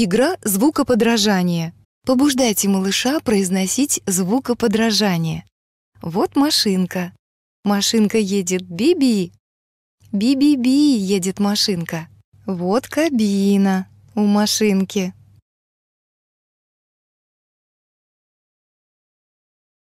Игра звукоподражания. Побуждайте малыша произносить звукоподражание. Вот машинка. Машинка едет би-би. Би-би-би едет машинка. Вот кабина у машинки.